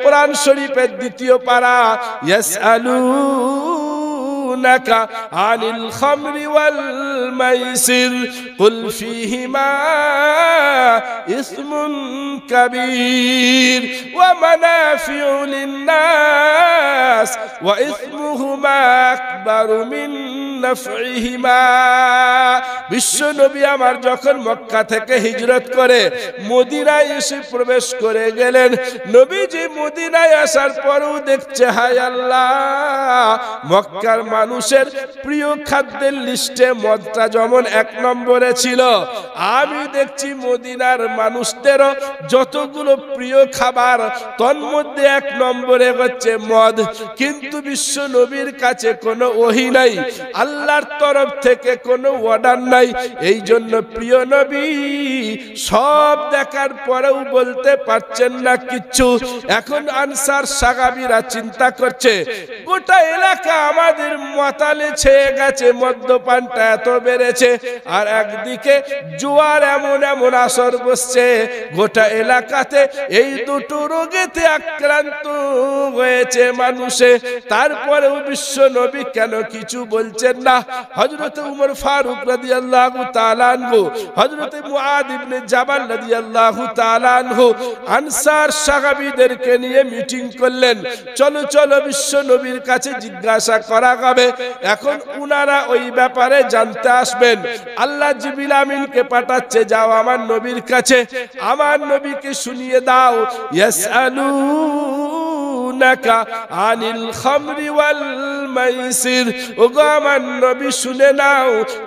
قرآن شريف الدتيو پارا يسألونك عن الخمر والميسر قل فيهما إثم كبير ومنافع للناس وإثمهما أكبر من বিশ্ব নবী আমার যখন মক্কা থেকে হিজরত করে মদিনায় এসে প্রবেশ করে গেলেন নবীজি মদিনায় আসার দেখছে হায় আল্লাহ মক্কার মানুষের প্রিয় খাদ্যের লিস্টে মদটা যেমন এক নম্বরে ছিল আমি দেখছি মদিনার মানুষদেরও যতগুলো প্রিয় খাবার তন্মধ্যে এক নম্বরে হচ্ছে মদ কিন্তু বিশ্ব নবীর কাছে কোনো ওহি নাই আল্লাহ আল্লাহর তরফ থেকে কোনো অর্ডার নাই এই জন্য প্রিয় নবী সব দেখার পরেও বলতে পারছেন না কিচ্ছু এখন আনসার সাগাবিরা চিন্তা করছে গোটা এলাকা আমাদের মাতালে ছেয়ে গেছে মদ্যপানটা এত বেড়েছে আর একদিকে জোয়ার এমন এমন আসর বসছে গোটা এলাকাতে এই দুটো রোগেতে আক্রান্ত হয়েছে মানুষে তারপরেও বিশ্ব নবী কেন কিছু বলছেন না হজরত উমর ফারুক রাজি আল্লাহ তালানহ হজরত মুআদ ইবনে জাবাল রাজি আল্লাহ তালানহ আনসার সাহাবিদেরকে নিয়ে মিটিং করলেন চলো চলো বিশ্ব নবীর কাছে জিজ্ঞাসা করা হবে এখন উনারা ওই ব্যাপারে জানতে আসবেন আল্লাহ জিবিল আমিনকে পাঠাচ্ছে যাও আমার নবীর কাছে আমার নবীকে শুনিয়ে দাও ইয়াসআলু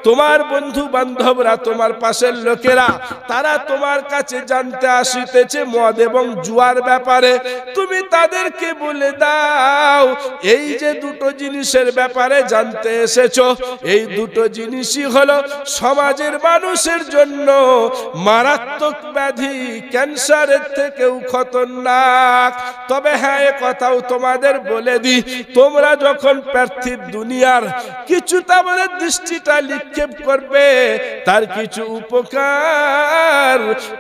তোমার বন্ধু বান্ধবরা তোমার পাশের লোকেরা তারা তোমার কাছে জানতে আসিতেছে মদ এবং জুয়ার ব্যাপারে তুমি তাদেরকে বলে দাও এই যে দুটো জিনিসের ব্যাপারে জানতে এসেছ এই দুটো জিনিসই হলো সমাজের মানুষের জন্য মারাত্মক ব্যাধি ক্যান্সারের থেকেও খতরনাক তবে হ্যাঁ কথাও তোমাদের বলে দিই তোমরা যখন পার্থিব দুনিয়ার কিছু তোমাদের দৃষ্টিটা নিক্ষেপ করবে তার কিছু উপকার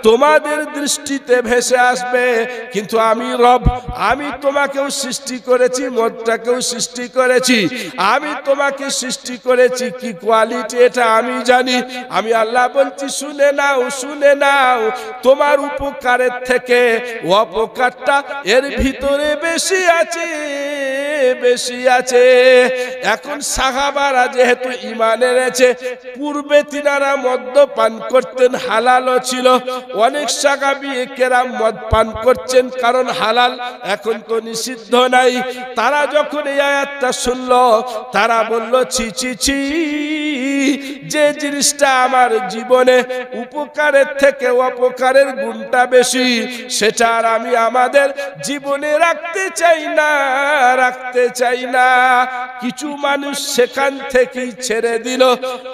তোমাদের দৃষ্টিতে ভেসে আসবে কিন্তু আমি রব আমি তোমাকেও সৃষ্টি করেছি মদটাকেও সৃষ্টি করেছি আমি তোমাকে সৃষ্টি করেছি কি কোয়ালিটি এটা আমি জানি আমি আল্লাহ বলছি শুনে নাও শুনে নাও তোমার উপকারের থেকে অপকারটা এর ভিতরে বেশি আছে বেশি আছে এখন সাহাবারা যেহেতু ইমানে রয়েছে পূর্বে তিনারা মদ্য পান করতেন হালালও ছিল অনেক সাহাবি কেরাম মদ পান করছেন কারণ হালাল এখন তো নিষিদ্ধ নাই তারা যখন এই আয়াতটা শুনল তারা বলল ছি ছি ছি যে জিনিসটা আমার জীবনে উপকারের থেকে অপকারের গুণটা বেশি সেটা আর আমি আমাদের জীবনে রাখতে চাই না রাখতে চাই না কিছু মানুষ সেখান থেকেই ছেড়ে দিল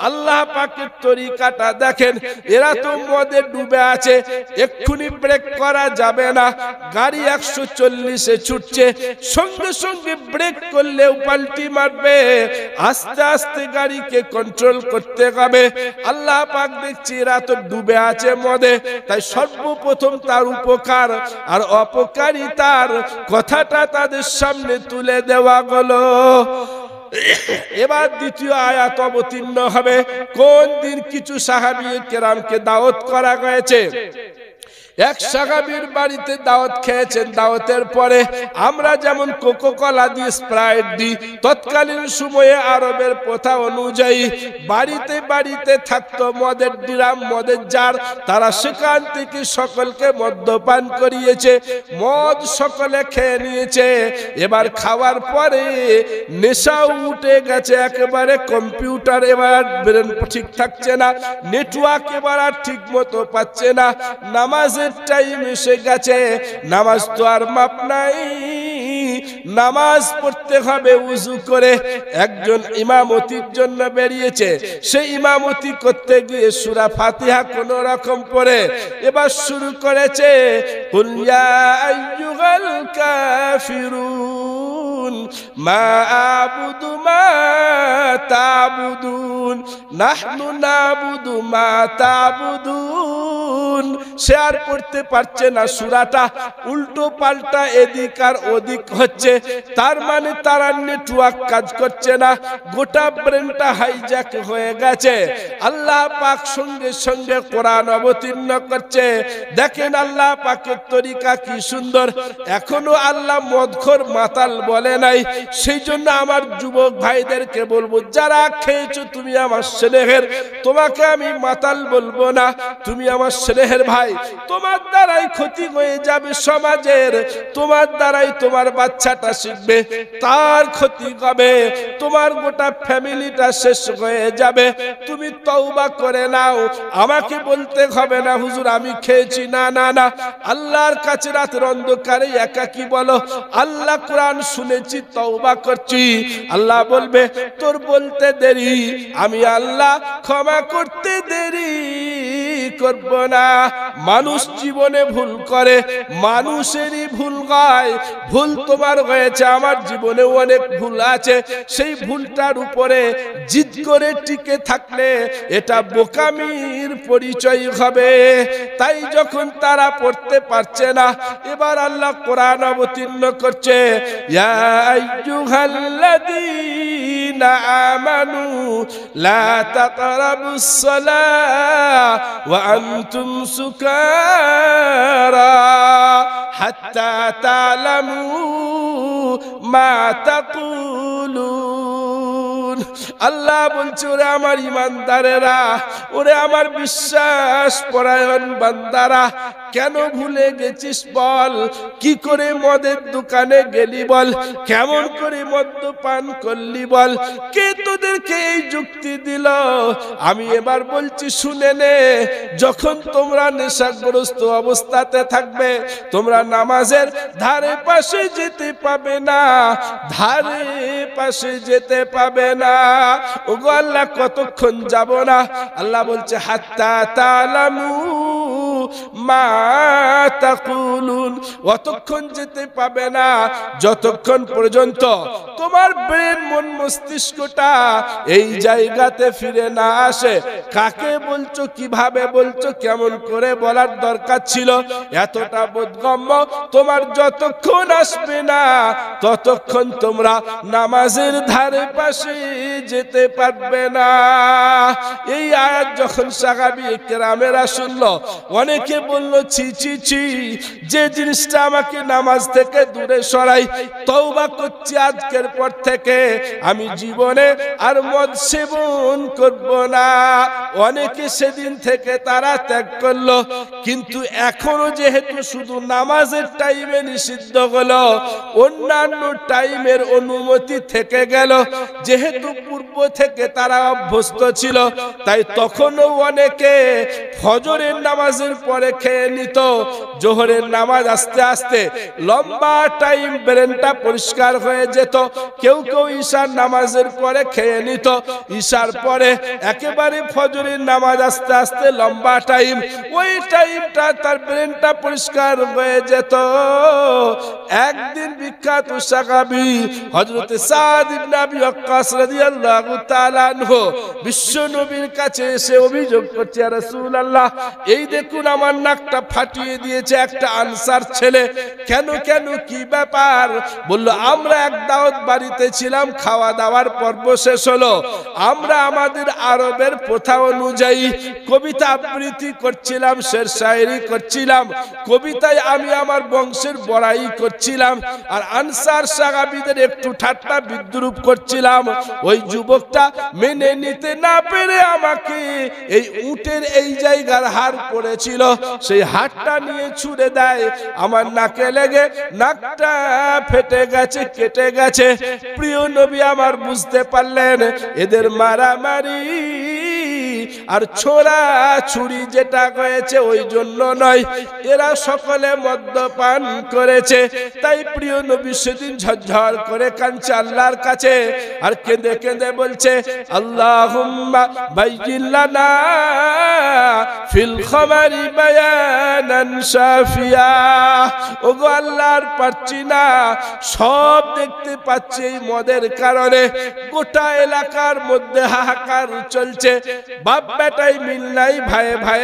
আল্লাহ পাকের তরিকাটা দেখেন এরা তো মদে ডুবে আছে এক্ষুনি ব্রেক করা যাবে না গাড়ি একশো চল্লিশে ছুটছে সঙ্গে সঙ্গে ব্রেক করলেও পাল্টি মারবে আস্তে আস্তে গাড়িকে কন্ট্রোল করতে করতে হবে আল্লাহ পাক দেখছি রাত তো ডুবে আছে মদে তাই সর্বপ্রথম তার উপকার আর অপকারিতার কথাটা তাদের সামনে তুলে দেওয়া গল এবার দ্বিতীয় আয়াত অবতীর্ণ হবে কোন দিন কিছু সাহাবি কেরামকে দাওয়াত করা হয়েছে এক সাগাবির বাড়িতে দাওয়াত খেয়েছেন দাওয়াতের পরে আমরা যেমন কোকো কলা দিয়ে স্প্রাইট দিই তৎকালীন সময়ে আরবের প্রথা অনুযায়ী বাড়িতে বাড়িতে থাকতো মদের ডিরাম মদের জার তারা সেখান থেকে সকলকে মদ্যপান করিয়েছে মদ সকলে খেয়ে নিয়েছে এবার খাওয়ার পরে নেশা উঠে গেছে একেবারে কম্পিউটার এবার ব্রেন ঠিক থাকছে না নেটওয়ার্ক এবার আর ঠিক মতো পাচ্ছে না নামাজে নামাজের টাইম এসে গেছে নামাজ তো আর মাপ নাই নামাজ পড়তে হবে উজু করে একজন ইমামতির জন্য বেরিয়েছে সেই ইমামতি করতে গিয়ে সুরা ফাতিহা কোন রকম পরে এবার শুরু করেছে সে আর পড়তে পারছে না সুরাটা উল্টো পাল্টা এদিক আর ওদিক হচ্ছে তার মানে তারা নেটওয়ার্ক কাজ করছে না গোটা ব্রেনটা হাইজ্যাক হয়ে গেছে আল্লাহ পাক সঙ্গে সঙ্গে কোরআন অবতীর্ণ করছে দেখেন আল্লাহ পাকের তরিকা কি সুন্দর এখনো আল্লাহ মদখর মাতাল বলে নাই সেই জন্য আমার যুবক ভাইদেরকে বলবো যারা খেয়েছো তুমি আমার স্নেহের তোমাকে আমি মাতাল বলবো না তুমি আমার স্নেহের ভাই তো তোমার দ্বারাই ক্ষতি হয়ে যাবে সমাজের তোমার দ্বারাই তোমার বাচ্চাটা শিখবে তার ক্ষতি হবে তোমার গোটা ফ্যামিলিটা শেষ হয়ে যাবে তুমি তওবা করে নাও আমাকে বলতে হবে না হুজুর আমি খেয়েছি না না না আল্লাহর কাছে রাতের অন্ধকারে একা কি বলো আল্লাহ কোরআন শুনেছি তওবা করছি আল্লাহ বলবে তোর বলতে দেরি আমি আল্লাহ ক্ষমা করতে দেরি করব না মানুষ জীবনে ভুল করে মানুষেরই ভুল গায় ভুল তোমার হয়েছে আমার জীবনে অনেক ভুল আছে সেই ভুলটার উপরে জিদ করে টিকে থাকলে এটা বোকামির পরিচয় হবে তাই যখন তারা পড়তে পারছে না এবার আল্লাহ কোরআন অবতীর্ণ করছে آمنوا لا تقربوا الصلاة وأنتم سكارى حتى تعلموا ما تقولون আল্লাহ বলছে ওরে আমার ইমানদারেরা ওরে আমার বিশ্বাস পরায়ণ বান্দারা কেন ভুলে গেছিস বল কি করে মদের দোকানে গেলি বল কেমন করে মদ্য পান করলি বল কে তোদেরকে এই যুক্তি দিল আমি এবার বলছি শুনে নে যখন তোমরা নেশাগ্রস্ত সুস্থ অবস্থাতে থাকবে তোমরা নামাজের ধারে পাশে যেতে পাবে না ধারে পাশে যেতে পাবে না ও আল্লাহ কতক্ষণ যাব না আল্লাহ বলছে হাত্তা তালামু অতক্ষণ যেতে পাবে না যতক্ষণ পর্যন্ত তোমার ব্রেন মন মস্তিষ্কটা এই জায়গাতে ফিরে না আসে কাকে বলছো কিভাবে বলছো কেমন করে বলার দরকার ছিল এতটা বোধগম্য তোমার যতক্ষণ আসবে না ততক্ষণ তোমরা নামাজের ধারে পাশে যেতে পারবে না এই আয়াত যখন সাগাবি কেরামেরা শুনল অনেক দেখে বলল ছি ছি ছি যে জিনিসটা আমাকে নামাজ থেকে দূরে সরাই তৌবা করছি আজকের পর থেকে আমি জীবনে আর মদ সেবন করব না অনেকে সেদিন থেকে তারা ত্যাগ করল কিন্তু এখনো যেহেতু শুধু নামাজের টাইমে নিষিদ্ধ হল অন্যান্য টাইমের অনুমতি থেকে গেল যেহেতু পূর্ব থেকে তারা অভ্যস্ত ছিল তাই তখনও অনেকে ফজরের নামাজের পরে খেয়ে নিত জোহরের নামাজ আস্তে আস্তে লম্বা টাইম ব্রেনটা পরিষ্কার হয়ে যেত কেউ কেউ ঈশার নামাজের পরে খেয়ে নিত ঈশার পরে একেবারে ফজরের নামাজ আস্তে আস্তে লম্বা টাইম ওই টাইমটা তার ব্রেনটা পরিষ্কার হয়ে যেত একদিন বিখ্যাত সাকাবি হজরত সাদ ইবনে আবি রাদিয়াল্লাহু তাআলা আনহু বিশ্ব নবীর কাছে এসে অভিযোগ করছে রাসূলুল্লাহ এই দেখুন আমার নাকটা ফাটিয়ে দিয়েছে একটা আনসার ছেলে কেন কেন কি ব্যাপার বলল আমরা এক দাওয়াত বাড়িতে ছিলাম খাওয়া দাওয়ার পর্ব শেষ হলো আমরা আমাদের আরবের প্রথা অনুযায়ী কবিতা আবৃত্তি করছিলাম শের শায়েরি করছিলাম কবিতায় আমি আমার বংশের বড়াই করছিলাম আর আনসার সাহাবিদের একটু ঠাট্টা বিদ্রুপ করছিলাম ওই যুবকটা মেনে নিতে না পেরে আমাকে এই উটের এই জায়গার হার পড়েছিল সেই হাতটা নিয়ে ছুড়ে দেয় আমার নাকে লেগে নাকটা ফেটে গেছে কেটে গেছে প্রিয় নবী আমার বুঝতে পারলেন এদের মারামারি আর ছোড়া ছুরি যেটা হয়েছে ওই জন্য নয় এরা সকলে মদ্যপান করেছে তাই প্রিয় নবী সেদিন ঝরঝর করে কাঁদছে আল্লাহর কাছে আর কেঁদে কেঁদে বলছে আল্লাহ বাইজিল্লানা ফিল খবরি বায়ানান সাফিয়া ওগো আল্লাহর পাচ্ছি না সব দেখতে পাচ্ছি মদের কারণে গোটা এলাকার মধ্যে হাহাকার চলছে বাপ বাপ বেটাই মিললাই ভাই ভাই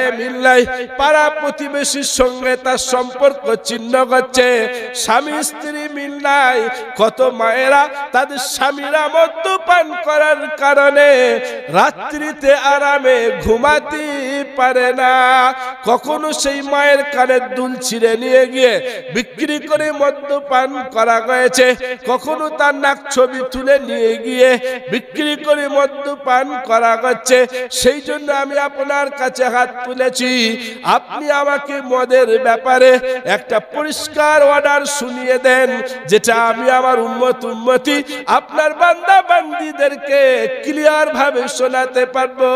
নাই পাড়া প্রতিবেশীর সঙ্গে তার সম্পর্ক ছিন্ন করছে স্বামী স্ত্রী নাই কত মায়েরা তাদের স্বামীরা মদ্যপান করার কারণে রাত্রিতে আরামে ঘুমাতে পারে না কখনো সেই মায়ের কানের দুল ছিঁড়ে নিয়ে গিয়ে বিক্রি করে মদ্যপান করা হয়েছে কখনো তার নাক ছবি তুলে নিয়ে গিয়ে বিক্রি করে মদ্যপান করা হচ্ছে সেই জন্য আমি আপনার কাছে হাত তুলেছি আপনি আমাকে মদের ব্যাপারে একটা পরিষ্কার অর্ডার শুনিয়ে দেন যে যেটা আমি আমার উম্মত উন্মতি আপনার বান্দা বান্দিদেরকে ক্লিয়ার ভাবে শোনাতে পারবো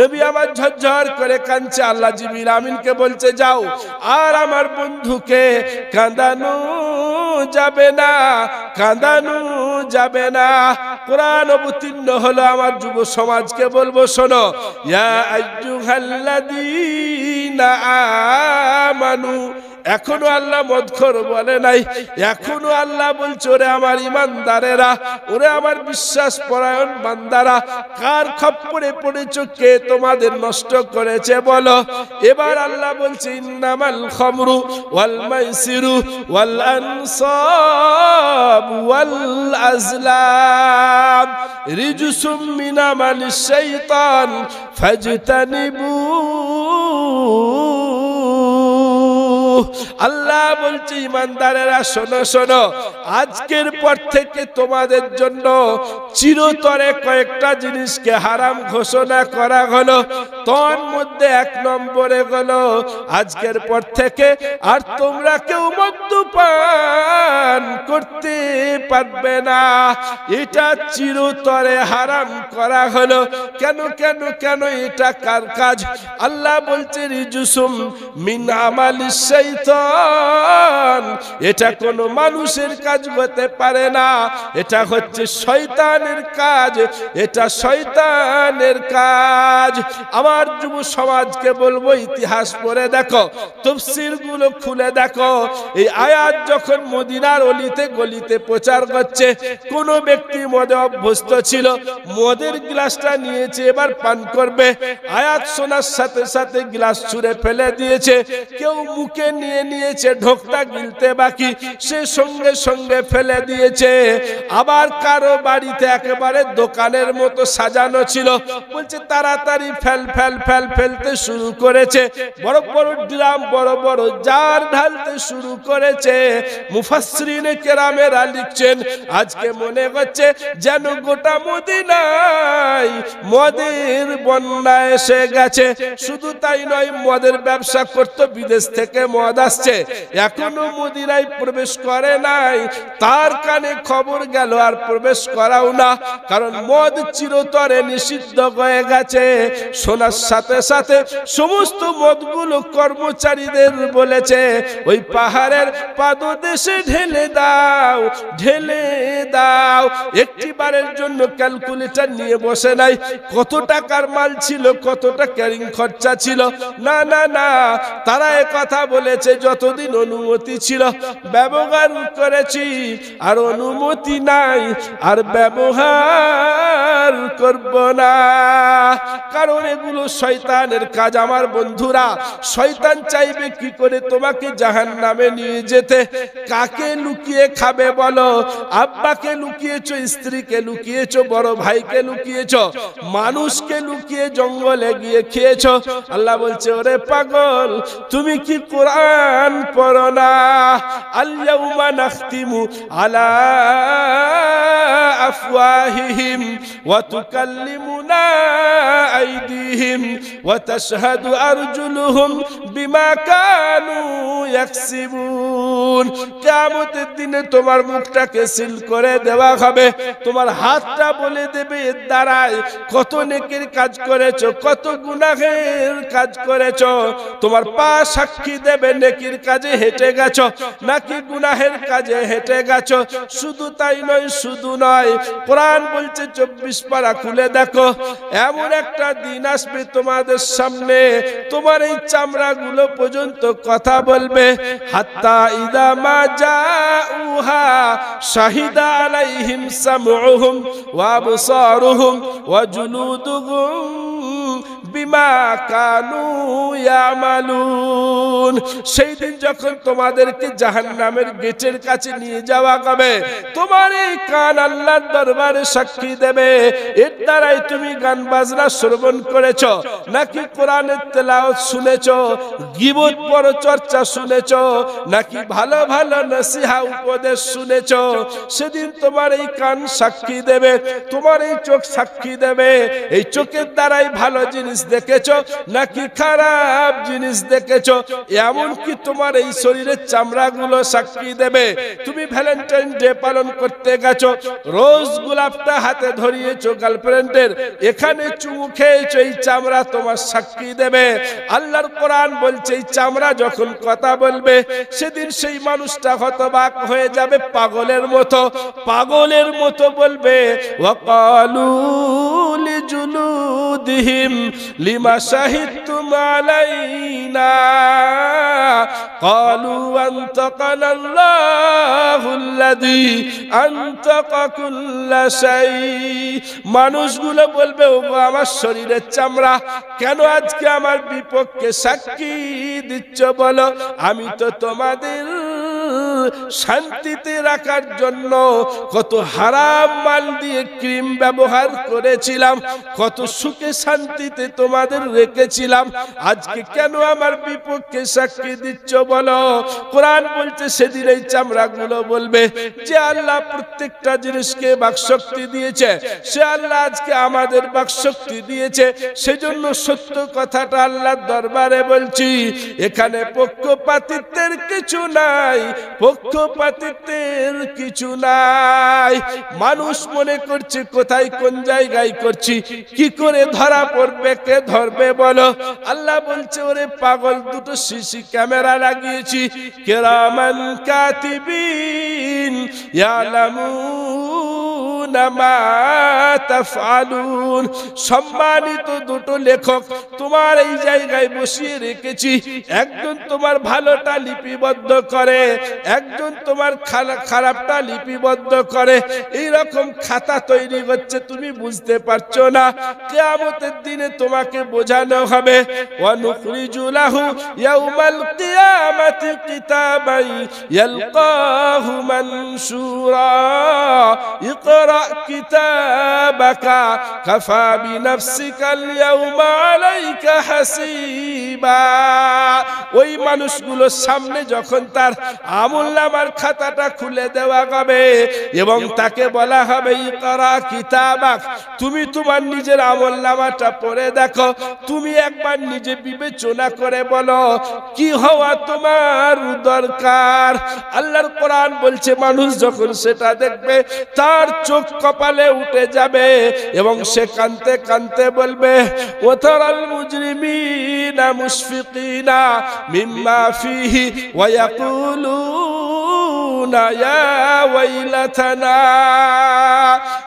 নবী আমার ঝরঝর করে কাঁদছে আল্লাহ জিবির আমিনকে বলছে যাও আর আমার বন্ধুকে কাঁদানো যাবে না কাঁদানো যাবে না কোরআন অবতীর্ণ হলো আমার যুব সমাজকে বলবো শোনো ইয়া আইয়ুহাল্লাযীনা আমানু এখনো আল্লাহ খর বলে নাই এখনো আল্লাহ বলছে ওরে আমার ইমানদারেরা ওরে আমার বিশ্বাস পরায়ণ বান্দারা কার খপ্পরে পড়েছ কে তোমাদের নষ্ট করেছে বলো এবার আল্লাহ বলছে ইন্নামাল খমরু ওয়াল মাইসিরু ওয়াল আনসাব ওয়াল আজলাম রিজুসুম মিনামাল শাইতান ফাজতানিবু আল্লাহ বলছে ইমানদারেরা শোনো শোনো আজকের পর থেকে তোমাদের জন্য চিরতরে কয়েকটা জিনিসকে হারাম ঘোষণা করা হলো তোর মধ্যে এক নম্বরে গেলো আজকের পর থেকে আর তোমরা কেউ মদ্যপান করতে পারবে না এটা চিরতরে হারাম করা হলো কেন কেন কেন এটা কার কাজ আল্লাহ বলছে রিজুসুম মিন সেই শৈতান এটা কোন মানুষের কাজ হতে পারে না এটা হচ্ছে শৈতানের কাজ এটা শৈতানের কাজ আমার যুব সমাজকে বলবো ইতিহাস পড়ে দেখো তফসির গুলো খুলে দেখো এই আয়াত যখন মদিনার অলিতে গলিতে প্রচার করছে কোন ব্যক্তি মদে অভ্যস্ত ছিল মদের গ্লাসটা নিয়েছে এবার পান করবে আয়াত শোনার সাথে সাথে গ্লাস ছুঁড়ে ফেলে দিয়েছে কেউ মুখে নিয়ে নিয়েছে ঢোকটা গিলতে বাকি সে সঙ্গে সঙ্গে ফেলে দিয়েছে আবার কারো বাড়িতে একেবারে দোকানের মতো সাজানো ছিল বলছে তাড়াতাড়ি ফেল ফেল ফেল ফেলতে শুরু করেছে বড় বড় ড্রাম বড় বড় জার ঢালতে শুরু করেছে মুফাসরিনে কেরামেরা লিখছেন আজকে মনে হচ্ছে যেন গোটা মদিনায় মদের বন্যা এসে গেছে শুধু তাই নয় মদের ব্যবসা করতো বিদেশ থেকে মদ আসছে এখনো মদিনায় প্রবেশ করে নাই তার কানে খবর গেল আর প্রবেশ করাও না কারণ মদ চিরতরে নিষিদ্ধ হয়ে গেছে শোনার সাথে সাথে সমস্ত মদগুলো কর্মচারীদের বলেছে ওই পাহাড়ের পাদদেশে ঢেলে দাও ঢেলে দাও একটি জন্য ক্যালকুলেটর নিয়ে বসে নাই কত টাকার মাল ছিল কতটা ক্যারিং খরচা ছিল না না না তারা কথা বলে করেছে যতদিন অনুমতি ছিল ব্যবহার করেছি আর অনুমতি নাই আর ব্যবহার করব না কারণ এগুলো শয়তানের কাজ আমার বন্ধুরা শয়তান চাইবে কি করে তোমাকে জাহান নামে নিয়ে যেতে কাকে লুকিয়ে খাবে বলো আব্বাকে লুকিয়েছ স্ত্রীকে লুকিয়েছ বড় ভাইকে লুকিয়েছ মানুষকে লুকিয়ে জঙ্গলে গিয়ে খেয়েছ আল্লাহ বলছে ওরে পাগল তুমি কি করা القرآن قرنا اليوم نختم على أفواههم وتكلمنا أيديهم وتشهد أرجلهم بما كانوا يكسبون মুন কেমতের দিনে তোমার মুখটাকে সিল করে দেওয়া হবে তোমার হাতটা বলে দেবে দাঁড়ায় কত নেকের কাজ করেছো কত গুনাহের কাজ করেছো তোমার পা সাক্ষী দেবে নেকির কাজে হেঁটে গেছ নাকি গুনাহের কাজে হেঁটে গেছো শুধু তাই নয় শুধু নয় কোরআন বলছে চব্বিশ পারা খুলে দেখো এমন একটা দিন আসবে তোমাদের সামনে তোমার এই চামড়াগুলো পর্যন্ত কথা বলবে হাত্তা فعندما جاءوها شهد عليهم سمعهم وابصارهم وجلودهم বিমা কানু ইয়ামালুন সেই দিন যখন তোমাদেরকে জাহান্নামের গেটের কাছে নিয়ে যাওয়া হবে তোমার এই কান আল্লাহর দরবারে সাক্ষী দেবে এর দ্বারাই তুমি গান বাজনা শ্রবণ করেছ নাকি কোরআনের তেলাওয়াত শুনেছ গিবত পরচর্চা শুনেছ নাকি ভালো ভালো নসিহা উপদেশ শুনেছ সেদিন তোমার এই কান সাক্ষী দেবে তোমার এই চোখ সাক্ষী দেবে এই চোখের দ্বারাই ভালো জিনিস দেখেছো নাকি খারাপ জিনিস দেখেছো এমন কি তোমার এই শরীরের চামড়াগুলো সাক্ষী দেবে তুমি ভ্যালেন্টাইন ডে পালন করতে গেছো রোজ গোলাপটা হাতে ধরিয়েছ গার্লফ্রেন্ডের এখানে চুমু খেয়েছো এই চামড়া তোমার সাক্ষী দেবে আল্লাহর কোরআন বলছে এই চামড়া যখন কথা বলবে সেদিন সেই মানুষটা হতবাক হয়ে যাবে পাগলের মতো পাগলের মতো বলবে ওয়াকালু লিজুলুদিহিম লিমা شهدتم علينا قالوا انتقنا الله الذي انتق كل মানুষগুলো বলবে ও আমার শরীরের চামড়া কেন আজকে আমার বিপক্ষে সাক্ষী দিচ্ছ বলো আমি তো তোমাদের শান্তিতে রাখার জন্য কত হারাম মাল দিয়ে ক্রিম ব্যবহার করেছিলাম কত সুখে শান্তিতে তোমাদের রেখেছিলাম আজকে কেন আমার বিপক্ষে সাক্ষী দিচ্ছ বলো কোরআন বলছে সেদিন এই চামড়াগুলো বলবে যে আল্লাহ প্রত্যেকটা জিনিসকে বাকশক্তি দিয়েছে সে আল্লাহ আজকে আমাদের বাকশক্তি দিয়েছে সেজন্য সত্য কথাটা আল্লাহর দরবারে বলছি এখানে পক্ষপাতিত্বের কিছু নাই পক্ষপাতিত্বের কিছু নাই মানুষ মনে করছে কোথায় কোন জায়গায় করছি কি করে ধরা পড়বে কে ধরবে বলো আল্লাহ বলছে ওরে পাগল দুটো সিসি ক্যামেরা লাগিয়েছি কেরামান কাতিবিন ইয়ালামুন সম্মানিত দুটো লেখক তোমার এই জায়গায় বসিয়ে রেখেছি একজন তোমার ভালোটা লিপিবদ্ধ করে একজন তোমার খারাপটা লিপিবদ্ধ করে এই রকম খাতা তৈরি হচ্ছে তুমি বুঝতে পারছো না কেয়ামতের দিনে তোমাকে বোঝানো হবে ওয়ানুখরিজুলাহু কিতাবাই ইয়ালকাহু মানসুরা اقرأ كتابك كفى بنفسك اليوم عليك حسيبا ওই মানুষগুলোর সামনে যখন তার আমুল খাতাটা খুলে দেওয়া হবে এবং তাকে বলা হবে ইতারা কিতাবাক তুমি তোমার নিজের আমল নামাটা পড়ে দেখো তুমি একবার নিজে বিবেচনা করে বলো কি হওয়া তোমার দরকার আল্লাহর কোরআন বলছে মানুষ যখন সেটা দেখবে তার চোখ চোখ কপালে উঠে যাবে এবং সে কানতে কানতে বলবে ওথরাল মুজরিমিনা মুশফিকিনা মিম্মা ফিহি ওয়া ইয়াকুলুন يقولون يا ويلتنا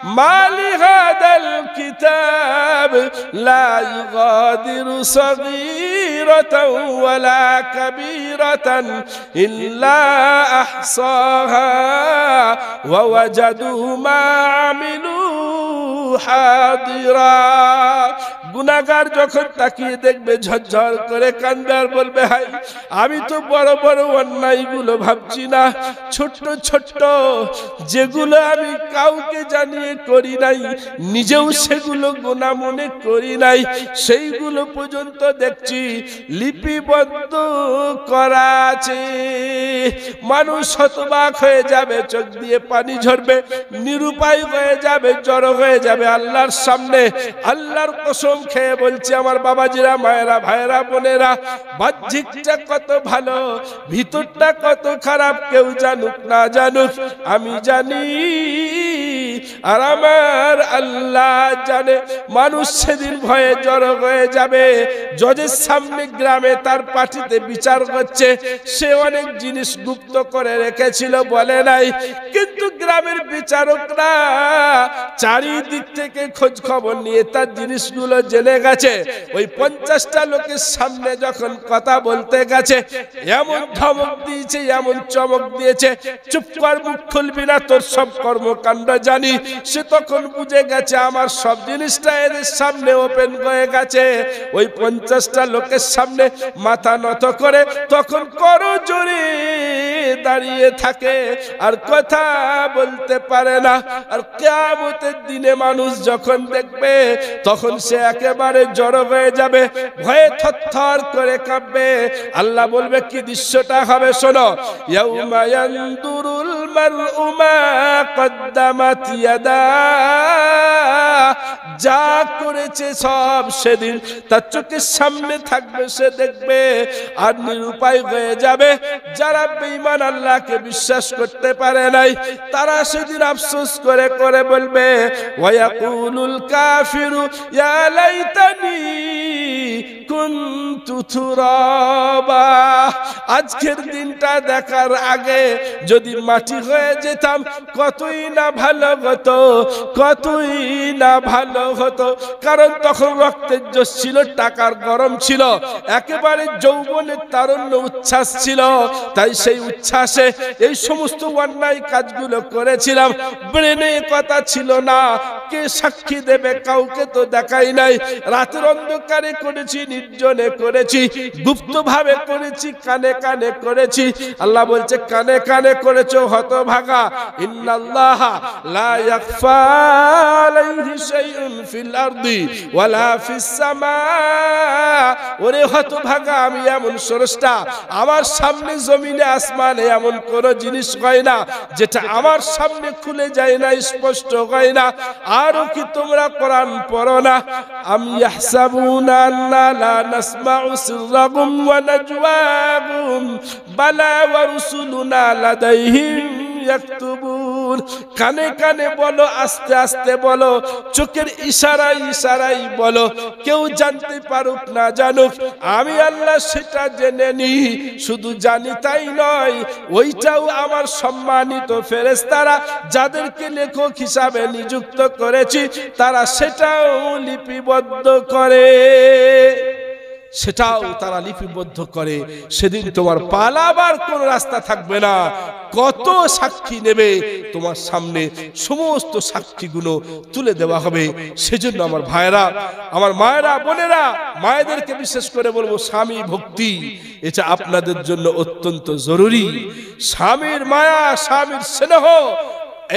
ما لهذا الكتاب لا يغادر صغيرة ولا كبيرة إلا أحصاها ووجدوا ما عملوا حاضرا গুণাগার যখন তাকিয়ে দেখবে ঝরঝর করে কান্দার বলবে হাই আমি তো বড় বড় অন্যায়গুলো ভাবছি না ছোট্ট ছোট্ট যেগুলো আমি কাউকে জানিয়ে করি নাই নিজেও সেগুলো গোনা মনে করি নাই সেইগুলো পর্যন্ত দেখছি লিপিবদ্ধ করা আছে মানুষ শতবাক হয়ে যাবে চোখ দিয়ে পানি ঝরবে নিরুপায় হয়ে যাবে জড়ো হয়ে যাবে আল্লাহর সামনে আল্লাহর কসম খেয়ে বলছি আমার বাবাজিরা মায়েরা ভাইরা বোনেরা বাহ্যিকটা কত ভালো ভিতরটা কত খারাপ কেউ জানুক জানুক না জানুক আমি জানি আর আমার আল্লাহ জানে মানুষ সেদিন ভয়ে জড়ো হয়ে যাবে জজের সামনে গ্রামে তার পাঠিতে বিচার করছে সে অনেক জিনিস গুপ্ত করে রেখেছিল বলে নাই কিন্তু গ্রামের বিচারকরা চারিদিক থেকে খোঁজ খবর নিয়ে তার জিনিসগুলো জেনে গেছে ওই পঞ্চাশটা লোকের সামনে যখন কথা বলতে গেছে এমন ধমক দিয়েছে এমন চমক দিয়েছে চুপ কর মুখ খুলবি না তোর সব কর্মকাণ্ড জানি সে তখন বুঝে গেছে আমার সব জিনিসটা এদের সামনে ওপেন হয়ে গেছে ওই পঞ্চাশটা লোকের সামনে মাথা নত করে তখন করো জোরে দাঁড়িয়ে থাকে আর কথা বলতে পারে না আর কেমতের দিনে মানুষ যখন দেখবে তখন সে একেবারে জড়ো হয়ে যাবে ভয়ে থর করে কাঁপবে আল্লাহ বলবে কি দৃশ্যটা হবে শোনো যা করেছে সব সেদিন তার চোখের সামনে থাকবে সে দেখবে আর নিরুপায় হয়ে যাবে যারা বেঈমান আল্লাহকে বিশ্বাস করতে পারে নাই তারা সেদিন আফসোস করে করে বলবে আজকের দিনটা দেখার আগে যদি মাটি হয়ে যেতাম কতই না ভালো হতো কতই না ভালো হতো কারণ তখন রক্তের জোশ ছিল টাকার গরম ছিল একেবারে যৌবনের তারুণ্য উচ্ছ্বাস ছিল তাই সেই উচ্ছ্বাস আছে এই সমস্ত অন্যায় কাজগুলো করেছিলাম ব্রেনে কথা ছিল না কে সাক্ষী দেবে কাউকে তো দেখাই নাই রাতের অন্ধকারে করেছি নির্জনে করেছি গুপ্তভাবে করেছি কানে কানে করেছি আল্লাহ বলছে কানে কানে করেছো হতভাগা ইন্নাল্লাহ লা ইয়াখফা আলাইহি শাইউন ফিল আরদি ফিস সামা ওরে হতভাগা আমি এমন স্রষ্টা আমার সামনে জমিনে আসমানে এমন কোন জিনিস হয় না যেটা আমার সামনে খুলে যায় না স্পষ্ট হয় না আরো কি তোমরা কোরআন পড়ো না আম ইয়াহসাবুনা আন্না লা নাসমাউ সিররাহুম ওয়া নাজওয়াহুম বালা ওয়া রুসুলুনা লাদাইহিম ইয়াকতুবুন কানে কানে বলো আস্তে আস্তে বলো চোখের ইশারায় ইশারায় বলো কেউ জানতে পারুক না জানুক আমি আল্লাহ সেটা জেনে নি শুধু জানি তাই নয় ওইটাও আমার সম্মানিত ফেরেস্তারা যাদেরকে লেখক হিসাবে নিযুক্ত করেছি তারা সেটাও লিপিবদ্ধ করে সেটাও তারা লিপিবদ্ধ করে সেদিন তোমার পালাবার কোন রাস্তা থাকবে না কত সাক্ষী নেবে তোমার সামনে সমস্ত সাক্ষীগুলো তুলে দেওয়া হবে সেজন্য আমার ভাইরা আমার মায়েরা বোনেরা মায়েদেরকে বিশেষ করে বলবো স্বামী ভক্তি এটা আপনাদের জন্য অত্যন্ত জরুরি স্বামীর মায়া স্বামীর স্নেহ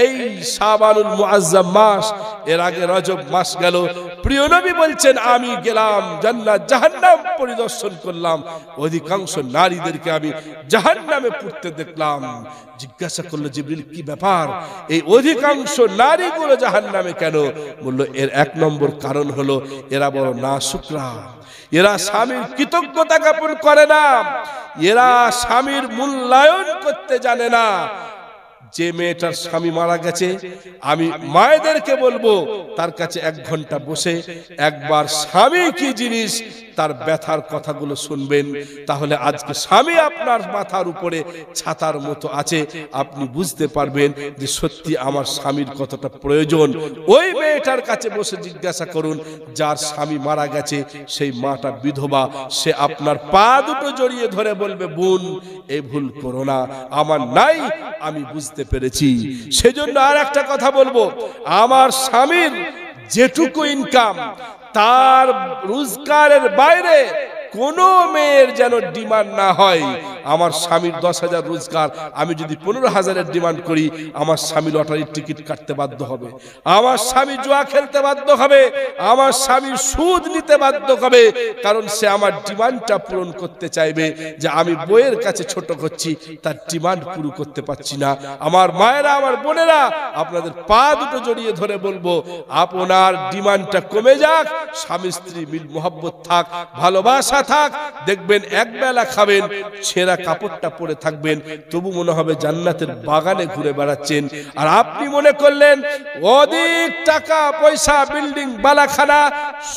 এই সাবানুল মুআজ্জাম মাস এর আগে রজব মাস গেল প্রিয় নবী বলছেন আমি গেলাম জান্নাত জাহান্নাম পরিদর্শন করলাম অধিকাংশ নারীদেরকে আমি জাহান্নামে পড়তে দেখলাম জিজ্ঞাসা করলো জিবরিল কি ব্যাপার এই অধিকাংশ নারীগুলো জাহান্নামে কেন বলল এর এক নম্বর কারণ হলো এরা বড় না শুকরা এরা স্বামীর কৃতজ্ঞতা জ্ঞাপন করে না এরা স্বামীর মূল্যায়ন করতে জানে না যে মেয়েটার স্বামী মারা গেছে আমি মায়েদেরকে বলবো তার কাছে এক ঘন্টা বসে একবার স্বামী কি জিনিস তার ব্যথার কথাগুলো শুনবেন তাহলে আজকে স্বামী আপনার মাথার উপরে ছাতার মতো আছে আপনি বুঝতে পারবেন যে সত্যি আমার স্বামীর কতটা প্রয়োজন ওই মেয়েটার কাছে বসে জিজ্ঞাসা করুন যার স্বামী মারা গেছে সেই মাটা বিধবা সে আপনার পা দুটো জড়িয়ে ধরে বলবে বোন এ ভুল করো না আমার নাই আমি বুঝ বুঝতে পেরেছি সেজন্য আর একটা কথা বলবো আমার স্বামীর যেটুকু ইনকাম তার রোজগারের বাইরে কোনো মেয়ের যেন ডিমান্ড না হয় আমার স্বামীর দশ হাজার রোজগার আমি যদি পনেরো হাজারের ডিমান্ড করি আমার স্বামী লটারির টিকিট কাটতে বাধ্য হবে আমার স্বামী জুয়া খেলতে বাধ্য হবে আমার স্বামী সুদ নিতে বাধ্য হবে কারণ সে আমার ডিমান্ডটা পূরণ করতে চাইবে যে আমি বইয়ের কাছে ছোট করছি তার ডিমান্ড পুরো করতে পারছি না আমার মায়েরা আমার বোনেরা আপনাদের পা দুটো জড়িয়ে ধরে বলবো আপনার ডিমান্ডটা কমে যাক স্বামী স্ত্রী মিল মোহাম্মত থাক ভালোবাসা মাথা থাক দেখবেন এক বেলা খাবেন ছেঁড়া কাপড়টা পরে থাকবেন তবু মনে হবে জান্নাতের বাগানে ঘুরে বেড়াচ্ছেন আর আপনি মনে করলেন অধিক টাকা পয়সা বিল্ডিং বালাখানা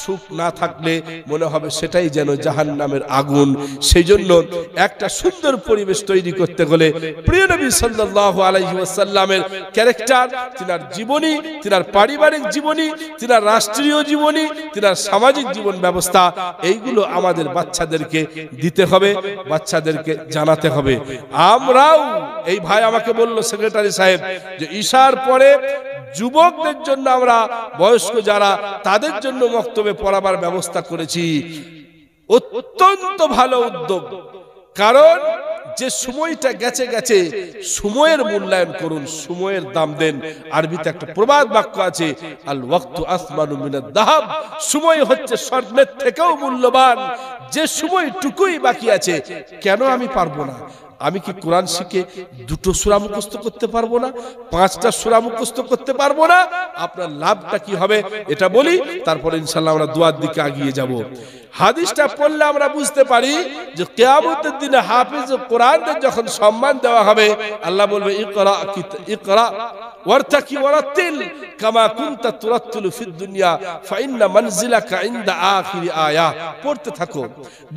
সুখ না থাকলে মনে হবে সেটাই যেন জাহান নামের আগুন সেই জন্য একটা সুন্দর পরিবেশ তৈরি করতে গেলে প্রিয় নবী সাল্লাহ আলহিউসাল্লামের ক্যারেক্টার তিনার জীবনী তিনার পারিবারিক জীবনী তিনার রাষ্ট্রীয় জীবনী তিনার সামাজিক জীবন ব্যবস্থা এইগুলো আমাদের বাচ্চাদেরকে দিতে হবে বাচ্চাদেরকে জানাতে হবে আমরাও এই ভাই আমাকে বলল সেক্রেটারি সাহেব যে ঈশার পরে যুবকদের জন্য আমরা বয়স্ক যারা তাদের জন্য বক্তব্যে পড়াবার ব্যবস্থা করেছি অত্যন্ত ভালো উদ্যোগ কারণ যে সময়টা গেছে গেছে সময়ের মূল্যায়ন করুন সময়ের দাম দেন আরবিতে একটা প্রবাদ বাক্য আছে আল ওয়াক্ত আসমানু মিনাদ দাহাব সময় হচ্ছে স্বর্ণের থেকেও মূল্যবান যে সময়টুকুই বাকি আছে কেন আমি পারবো না আমি কি কোরআন শিখে দুটো সুরা মুখস্থ করতে পারবো না পাঁচটা সুরা মুখস্থ করতে পারবো না আপনার লাভটা কি হবে এটা বলি তারপরে ইনশাল্লাহ আমরা দোয়ার দিকে আগিয়ে যাব হাদিসটা পড়লে আমরা বুঝতে পারি যে কেয়ামতের দিনে হাফিজ কোরআনদের যখন সম্মান দেওয়া হবে আল্লাহ বলবে ইকরা ইকরা ওয়ার্তা কি ওয়ারাতিল কামা কুনতা তুরাত্তুল ফিদ দুনিয়া ফাইন্না মানজিলাকা ইনদা আখিরি আয়া পড়তে থাকো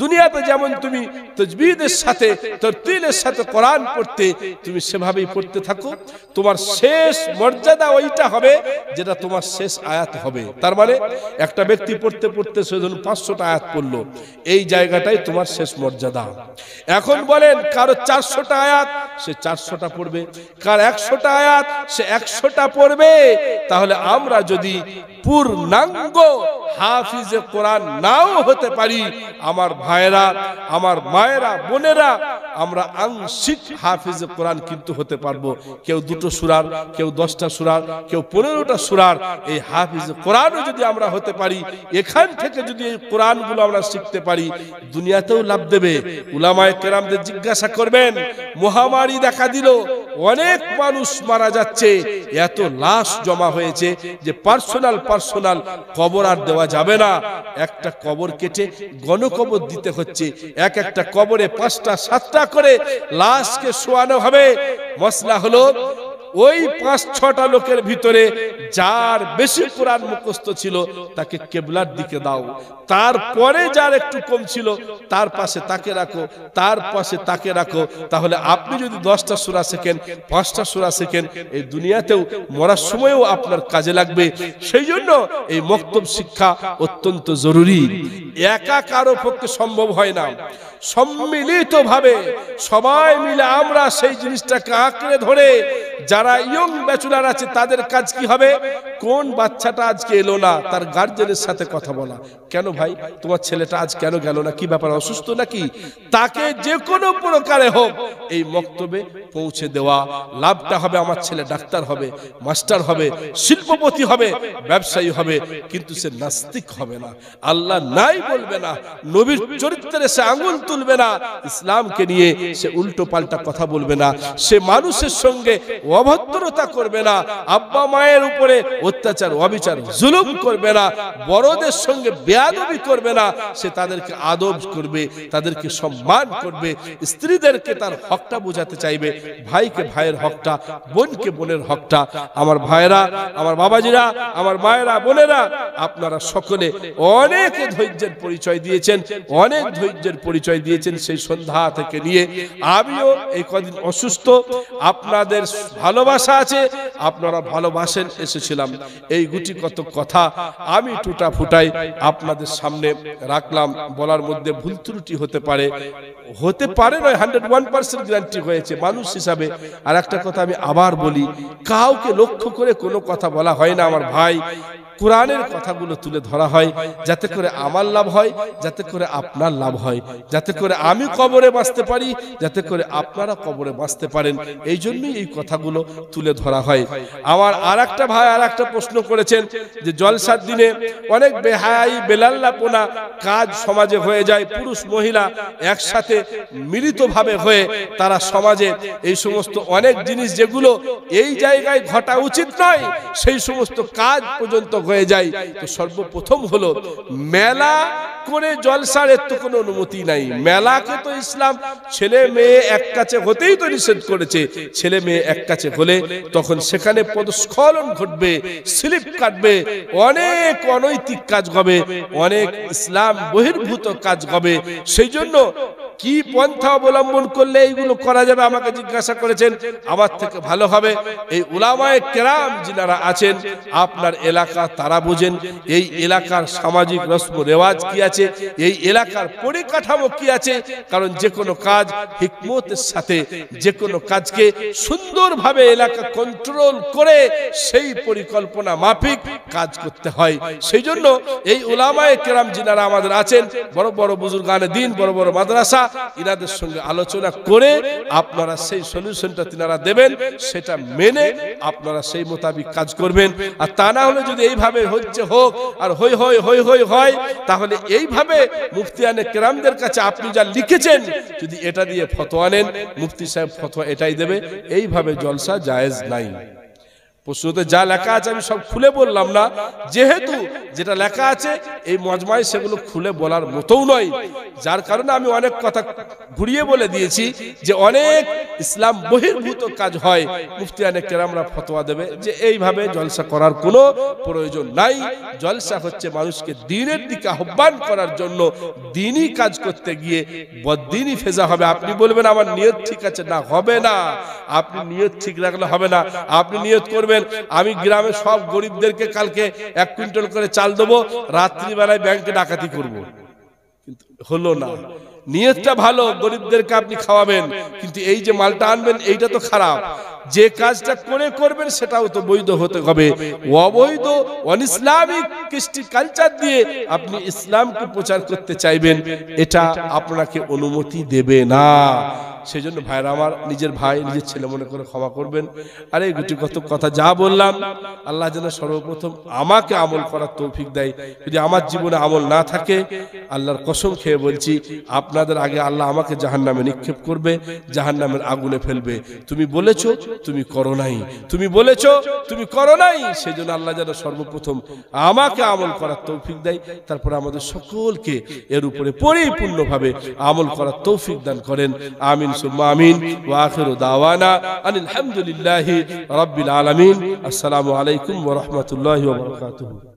দুনিয়াতে যেমন তুমি তাজবীদের সাথে তরতিলের তফসিরের সাথে কোরআন পড়তে তুমি সেভাবেই পড়তে থাকো তোমার শেষ মর্যাদা ওইটা হবে যেটা তোমার শেষ আয়াত হবে তার মানে একটা ব্যক্তি পড়তে পড়তে সে ধরুন পাঁচশোটা আয়াত পড়লো এই জায়গাটাই তোমার শেষ মর্যাদা এখন বলেন কারো চারশোটা আয়াত সে চারশোটা পড়বে কার একশোটা আয়াত সে একশোটা পড়বে তাহলে আমরা যদি পূর্ণাঙ্গ হাফিজে কোরআন নাও হতে পারি আমার ভাইরা আমার মায়েরা বোনেরা আমরা আংশিক হাফিজে কোরআন কিন্তু হতে পারবো কেউ দুটো সুরার কেউ দশটা সুরার কেউ পনেরোটা সুরার এই হাফিজ কোরআনও যদি আমরা হতে পারি এখান থেকে যদি এই কোরআনগুলো আমরা শিখতে পারি দুনিয়াতেও লাভ দেবে উলামায় কেরামদের জিজ্ঞাসা করবেন মহামায় মহামারী দেখা দিল অনেক মানুষ মারা যাচ্ছে এত লাশ জমা হয়েছে যে পার্সোনাল পার্সোনাল কবর আর দেওয়া যাবে না একটা কবর কেটে গণকবর দিতে হচ্ছে এক একটা কবরে পাঁচটা সাতটা করে লাশকে শোয়ানো হবে মশলা হলো ওই পাঁচ ছটা লোকের ভিতরে যার বেশি কোরআন মুখস্থ ছিল তাকে কেবলার দিকে দাও তারপরে যার একটু কম ছিল তার পাশে তাকে রাখো তার পাশে তাকে রাখো তাহলে আপনি যদি দশটা সুরা শেখেন পাঁচটা সুরা শেখেন এই দুনিয়াতেও মরার সময়ও আপনার কাজে লাগবে সেই জন্য এই মক্তব শিক্ষা অত্যন্ত জরুরি একা কারো পক্ষে সম্ভব হয় না সম্মিলিতভাবে সবাই মিলে আমরা সেই জিনিসটাকে আঁকড়ে ধরে যারা যারা ইয়ং ব্যাচুলার আছে তাদের কাজ কি হবে কোন বাচ্চাটা আজকে এলো না তার গার্জেনের সাথে কথা বলা কেন ভাই তোমার ছেলেটা আজ কেন গেল না কি ব্যাপার অসুস্থ নাকি তাকে যে কোনো প্রকারে হোক এই বক্তব্যে পৌঁছে দেওয়া লাভটা হবে আমার ছেলে ডাক্তার হবে মাস্টার হবে শিল্পপতি হবে ব্যবসায়ী হবে কিন্তু সে নাস্তিক হবে না আল্লাহ নাই বলবে না নবীর চরিত্রে সে আঙুল তুলবে না ইসলামকে নিয়ে সে উল্টো পাল্টা কথা বলবে না সে মানুষের সঙ্গে অভাব অভদ্রতা করবে না আব্বা মায়ের উপরে অত্যাচার অবিচার জুলুম করবে না বড়দের সঙ্গে বেয়াদবি করবে না সে তাদেরকে আদব করবে তাদেরকে সম্মান করবে স্ত্রীদেরকে তার হকটা বোঝাতে চাইবে ভাইকে ভাইয়ের হকটা বোনকে বোনের হকটা আমার ভাইরা আমার বাবাজিরা আমার মায়েরা বোনেরা আপনারা সকলে অনেক ধৈর্যের পরিচয় দিয়েছেন অনেক ধৈর্যের পরিচয় দিয়েছেন সেই সন্ধ্যা থেকে নিয়ে আমিও এই কদিন অসুস্থ আপনাদের ভালো ভালোবাসা আছে আপনারা ভালোবাসেন এসেছিলাম এই গুটি কত কথা আমি টুটা ফুটাই আপনাদের সামনে রাখলাম বলার মধ্যে ভুল ত্রুটি হতে পারে হতে পারে নয় হান্ড্রেড ওয়ান পার্সেন্ট গ্যারান্টি হয়েছে মানুষ হিসাবে আর একটা কথা আমি আবার বলি কাউকে লক্ষ্য করে কোনো কথা বলা হয় না আমার ভাই কোরআনের কথাগুলো তুলে ধরা হয় যাতে করে আমার লাভ হয় যাতে করে আপনার লাভ হয় যাতে করে আমি কবরে বাঁচতে পারি যাতে করে আপনারা কবরে বাঁচতে পারেন এই জন্যই এই কথাগুলো তুলে ধরা হয় আমার আর একটা ভাই আর একটা প্রশ্ন করেছেন যে জলসার দিনে অনেক বেহাই বেলাল্লাপনা কাজ সমাজে হয়ে যায় পুরুষ মহিলা একসাথে মিলিতভাবে হয়ে তারা সমাজে এই সমস্ত অনেক জিনিস যেগুলো এই জায়গায় ঘটা উচিত নয় সেই সমস্ত কাজ পর্যন্ত হয়ে যায় তো সর্বপ্রথম হলো মেলা করে জলসার এর তো কোনো অনুমতি নাই মেলাকে তো ইসলাম ছেলে মেয়ে এক কাছে হতেই তো নিষেধ করেছে ছেলে মেয়ে এক কাছে হলে তখন সেখানে পদস্খলন ঘটবে স্লিপ কাটবে অনেক অনৈতিক কাজ হবে অনেক ইসলাম বহির্ভূত কাজ হবে সেই জন্য কি পন্থা অবলম্বন করলে এইগুলো করা যাবে আমাকে জিজ্ঞাসা করেছেন আমার থেকে ভালো হবে এই উলামায় কেরাম যারা আছেন আপনার এলাকা তারা বোঝেন এই এলাকার সামাজিক রস্ম রেওয়াজ কি আছে এই এলাকার পরিকাঠামো কি আছে কারণ যে কোনো কাজ হিকমতের সাথে যে কোনো কাজকে সুন্দরভাবে এলাকা কন্ট্রোল করে সেই পরিকল্পনা মাফিক কাজ করতে হয় সেই জন্য এই উলামায় কেরাম যারা আমাদের আছেন বড় বড় বুজুর্গানে দিন বড় বড় মাদ্রাসা ইনাদের সঙ্গে আলোচনা করে আপনারা সেই সলিউশনটা তিনারা দেবেন সেটা মেনে আপনারা সেই মোতাবিক কাজ করবেন আর তা না হলে যদি এইভাবে হচ্ছে হোক আর হই হই হই হই হয় তাহলে এইভাবে মুফতিয়ানে কেরামদের কাছে আপনি যা লিখেছেন যদি এটা দিয়ে ফতোয়া নেন মুফতি সাহেব ফতোয়া এটাই দেবে এইভাবে জলসা জায়েজ নাই প্রশ্নতে যা লেখা আছে আমি সব খুলে বললাম না যেহেতু যেটা লেখা আছে এই মজমায় সেগুলো খুলে বলার মতোও নয় যার কারণে আমি অনেক কথা ঘুরিয়ে বলে দিয়েছি যে অনেক ইসলাম বহির্ভূত কাজ হয় অনেক কেরামরা ফতোয়া দেবে যে এইভাবে জলসা করার কোনো প্রয়োজন নাই জলসা হচ্ছে মানুষকে দিনের দিকে আহ্বান করার জন্য দিনই কাজ করতে গিয়ে বদিনই ফেজা হবে আপনি বলবেন আমার নিয়ত ঠিক আছে না হবে না আপনি নিয়ত ঠিক রাখলে হবে না আপনি নিয়ত করবেন করবেন আমি গ্রামে সব গরিবদেরকে কালকে এক কুইন্টল করে চাল দেবো রাত্রিবেলায় ব্যাংকে ডাকাতি করব কিন্তু হলো না নিয়তটা ভালো গরিবদেরকে আপনি খাওয়াবেন কিন্তু এই যে মালটা আনবেন এইটা তো খারাপ যে কাজটা করে করবেন সেটাও তো বৈধ হতে হবে অবৈধ অন ইসলামিক কৃষ্টি কালচার দিয়ে আপনি ইসলামকে প্রচার করতে চাইবেন এটা আপনাকে অনুমতি দেবে না সেই জন্য ভাইরা আমার নিজের ভাই নিজের ছেলে মনে করে ক্ষমা করবেন আরে গুটি কত কথা যা বললাম আল্লাহ যেন সর্বপ্রথম আমাকে আমল করার তৌফিক দেয় যদি আমার জীবনে আমল না থাকে আল্লাহর কসম খেয়ে বলছি আপনি আপনাদের আগে আল্লাহ আমাকে জাহান নামে নিক্ষেপ করবে জাহান নামের আগুনে ফেলবে তুমি বলেছ তুমি করো নাই তুমি বলেছ তুমি করো নাই সেই জন্য আল্লাহ যেন সর্বপ্রথম আমাকে আমল করার তৌফিক দেয় তারপর আমাদের সকলকে এর উপরে পরিপূর্ণভাবে আমল করার তৌফিক দান করেন আমিন সুম্মা আমিন ওয়াখির দাওয়ানা আলহামদুলিল্লাহ রব্বিল আলমিন আসসালামু আলাইকুম ওরহমতুল্লাহ বরকাত